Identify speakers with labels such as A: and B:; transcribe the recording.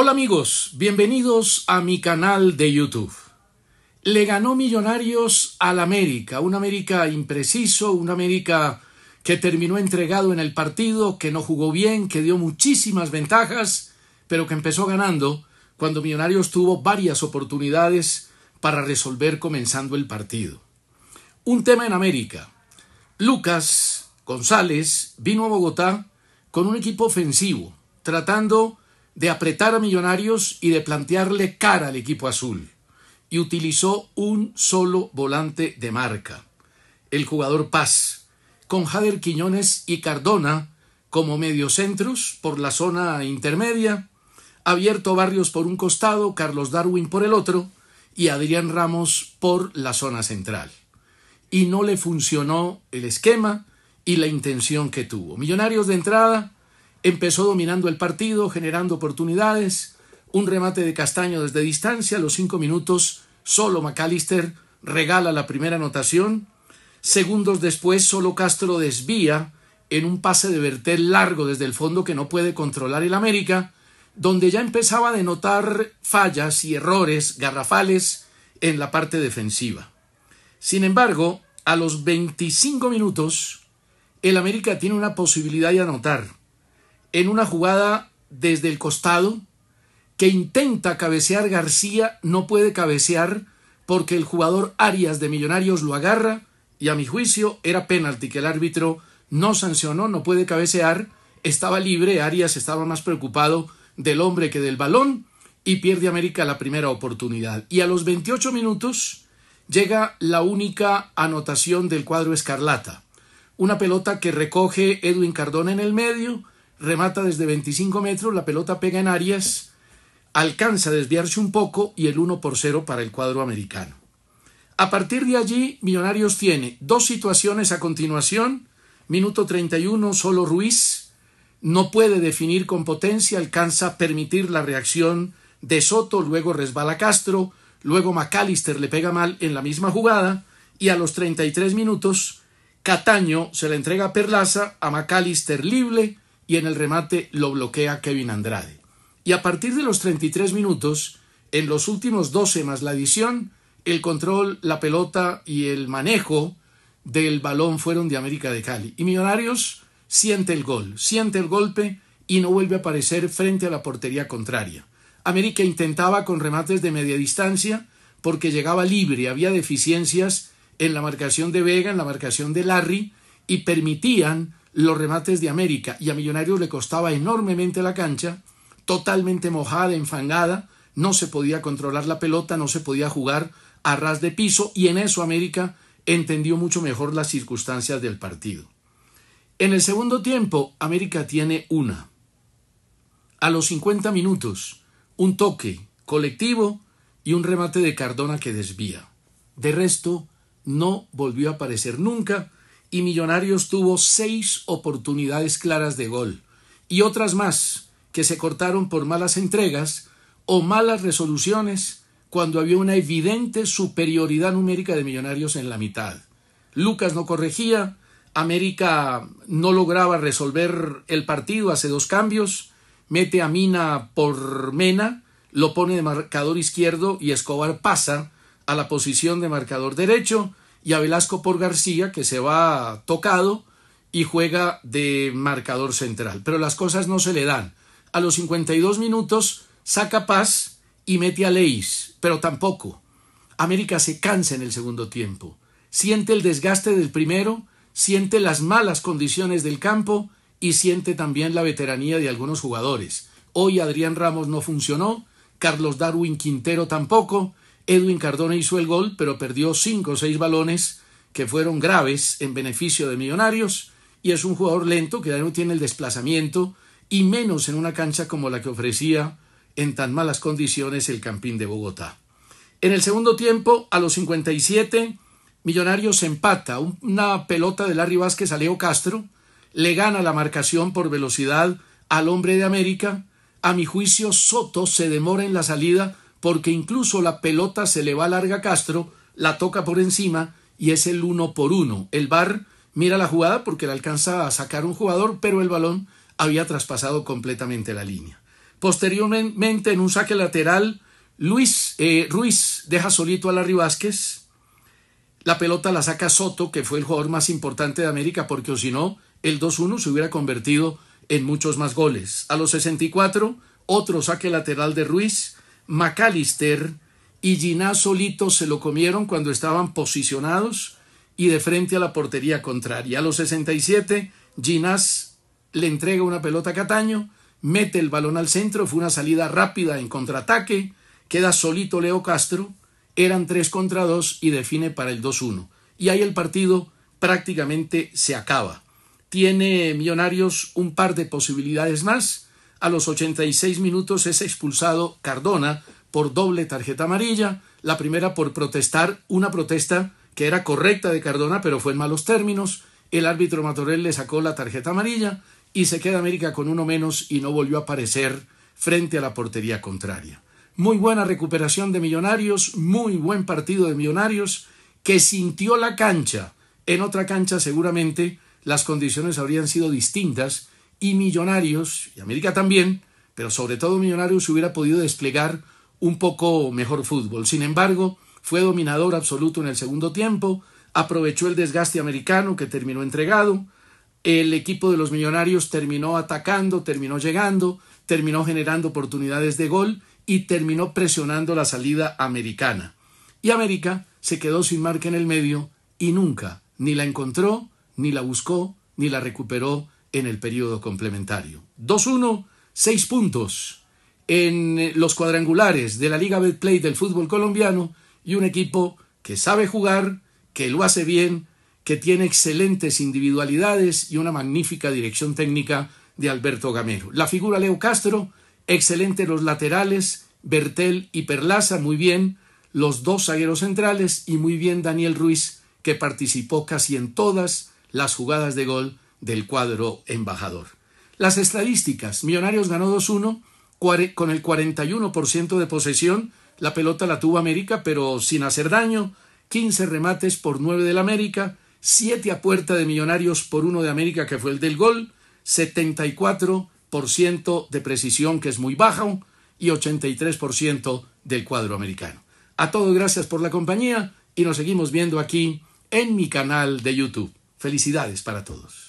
A: Hola amigos, bienvenidos a mi canal de YouTube. Le ganó Millonarios al América, un América impreciso, un América que terminó entregado en el partido, que no jugó bien, que dio muchísimas ventajas, pero que empezó ganando cuando Millonarios tuvo varias oportunidades para resolver comenzando el partido. Un tema en América. Lucas González vino a Bogotá con un equipo ofensivo, tratando de apretar a Millonarios y de plantearle cara al equipo azul. Y utilizó un solo volante de marca, el jugador Paz, con Jader Quiñones y Cardona como mediocentros por la zona intermedia, Abierto Barrios por un costado, Carlos Darwin por el otro y Adrián Ramos por la zona central. Y no le funcionó el esquema y la intención que tuvo. Millonarios de entrada Empezó dominando el partido, generando oportunidades, un remate de Castaño desde distancia, a los cinco minutos solo McAllister regala la primera anotación, segundos después solo Castro desvía en un pase de vertel largo desde el fondo que no puede controlar el América, donde ya empezaba a denotar fallas y errores garrafales en la parte defensiva. Sin embargo, a los 25 minutos, el América tiene una posibilidad de anotar en una jugada desde el costado que intenta cabecear García, no puede cabecear porque el jugador Arias de Millonarios lo agarra y a mi juicio era penalti que el árbitro no sancionó, no puede cabecear, estaba libre, Arias estaba más preocupado del hombre que del balón y pierde América la primera oportunidad. Y a los 28 minutos llega la única anotación del cuadro Escarlata, una pelota que recoge Edwin Cardona en el medio, remata desde 25 metros, la pelota pega en Arias, alcanza a desviarse un poco y el 1 por 0 para el cuadro americano. A partir de allí, Millonarios tiene dos situaciones a continuación. Minuto 31, solo Ruiz no puede definir con potencia, alcanza a permitir la reacción de Soto, luego resbala Castro, luego McAllister le pega mal en la misma jugada y a los 33 minutos Cataño se le entrega a Perlaza, a McAllister libre, y en el remate lo bloquea Kevin Andrade. Y a partir de los 33 minutos, en los últimos 12 más la adición el control, la pelota y el manejo del balón fueron de América de Cali. Y Millonarios siente el gol, siente el golpe y no vuelve a aparecer frente a la portería contraria. América intentaba con remates de media distancia porque llegaba libre, había deficiencias en la marcación de Vega, en la marcación de Larry y permitían los remates de América y a Millonarios le costaba enormemente la cancha, totalmente mojada, enfangada, no se podía controlar la pelota, no se podía jugar a ras de piso y en eso América entendió mucho mejor las circunstancias del partido. En el segundo tiempo, América tiene una. A los 50 minutos, un toque colectivo y un remate de Cardona que desvía. De resto, no volvió a aparecer nunca y Millonarios tuvo seis oportunidades claras de gol y otras más que se cortaron por malas entregas o malas resoluciones cuando había una evidente superioridad numérica de Millonarios en la mitad. Lucas no corregía, América no lograba resolver el partido, hace dos cambios, mete a Mina por Mena, lo pone de marcador izquierdo y Escobar pasa a la posición de marcador derecho y a Velasco por García, que se va tocado y juega de marcador central. Pero las cosas no se le dan. A los 52 minutos saca Paz y mete a Leis, pero tampoco. América se cansa en el segundo tiempo. Siente el desgaste del primero, siente las malas condiciones del campo y siente también la veteranía de algunos jugadores. Hoy Adrián Ramos no funcionó, Carlos Darwin Quintero tampoco, Edwin Cardona hizo el gol, pero perdió cinco o seis balones que fueron graves en beneficio de Millonarios y es un jugador lento que ya no tiene el desplazamiento y menos en una cancha como la que ofrecía en tan malas condiciones el Campín de Bogotá. En el segundo tiempo, a los 57, Millonarios empata. Una pelota de Larry Vázquez a Leo Castro. Le gana la marcación por velocidad al hombre de América. A mi juicio, Soto se demora en la salida porque incluso la pelota se le va a Larga Castro, la toca por encima y es el uno por uno. El VAR mira la jugada porque le alcanza a sacar un jugador, pero el balón había traspasado completamente la línea. Posteriormente, en un saque lateral, Luis eh, Ruiz deja solito a Larry Vázquez. La pelota la saca Soto, que fue el jugador más importante de América, porque si no, el 2-1 se hubiera convertido en muchos más goles. A los 64, otro saque lateral de Ruiz. McAllister y Ginás solito se lo comieron cuando estaban posicionados y de frente a la portería contraria. A los 67, Ginás le entrega una pelota a Cataño, mete el balón al centro, fue una salida rápida en contraataque, queda solito Leo Castro, eran 3 contra 2 y define para el 2-1. Y ahí el partido prácticamente se acaba. Tiene Millonarios un par de posibilidades más, a los 86 minutos es expulsado Cardona por doble tarjeta amarilla, la primera por protestar, una protesta que era correcta de Cardona, pero fue en malos términos. El árbitro Matorel le sacó la tarjeta amarilla y se queda América con uno menos y no volvió a aparecer frente a la portería contraria. Muy buena recuperación de Millonarios, muy buen partido de Millonarios, que sintió la cancha. En otra cancha seguramente las condiciones habrían sido distintas y Millonarios, y América también, pero sobre todo Millonarios hubiera podido desplegar un poco mejor fútbol. Sin embargo, fue dominador absoluto en el segundo tiempo, aprovechó el desgaste americano que terminó entregado, el equipo de los Millonarios terminó atacando, terminó llegando, terminó generando oportunidades de gol y terminó presionando la salida americana. Y América se quedó sin marca en el medio y nunca ni la encontró, ni la buscó, ni la recuperó en el periodo complementario. 2-1, 6 puntos en los cuadrangulares de la Liga Betplay del fútbol colombiano y un equipo que sabe jugar, que lo hace bien, que tiene excelentes individualidades y una magnífica dirección técnica de Alberto Gamero. La figura Leo Castro, excelente los laterales, Bertel y Perlaza, muy bien los dos zagueros centrales y muy bien Daniel Ruiz, que participó casi en todas las jugadas de gol del cuadro embajador. Las estadísticas, Millonarios ganó 2-1 con el 41% de posesión, la pelota la tuvo América pero sin hacer daño, 15 remates por 9 del América, 7 a puerta de Millonarios por 1 de América que fue el del gol, 74% de precisión que es muy baja y 83% del cuadro americano. A todos gracias por la compañía y nos seguimos viendo aquí en mi canal de YouTube. Felicidades para todos.